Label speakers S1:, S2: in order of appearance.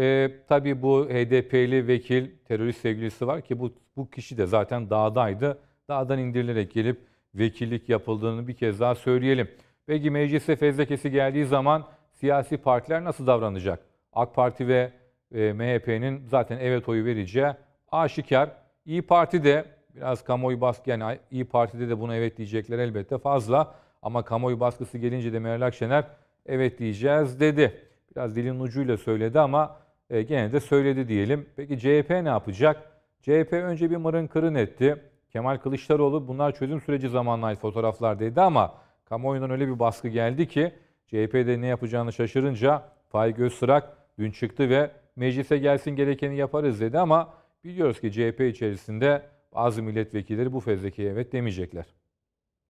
S1: E, tabii bu HDP'li vekil terörist sevgilisi var ki bu, bu kişi de zaten dağdaydı. Dağdan indirilerek gelip vekillik yapıldığını bir kez daha söyleyelim. Peki meclise fezlekesi geldiği zaman siyasi partiler nasıl davranacak? AK Parti ve e, MHP'nin zaten evet oyu vereceği aşikar. İyi Parti de biraz kamuoyu baskı yani İyi Parti'de de buna evet diyecekler elbette fazla. Ama kamuoyu baskısı gelince de Meral Akşener evet diyeceğiz dedi. Biraz dilin ucuyla söyledi ama e, gene de söyledi diyelim. Peki CHP ne yapacak? CHP önce bir mırın kırın etti. Kemal Kılıçdaroğlu bunlar çözüm süreci zamanına ait fotoğraflar dedi ama kamuoyundan öyle bir baskı geldi ki CHP'de ne yapacağını şaşırınca Faik Öztürk dün çıktı ve meclise gelsin gerekeni yaparız dedi ama biliyoruz ki CHP içerisinde bazı milletvekilleri bu fezlekeye evet demeyecekler.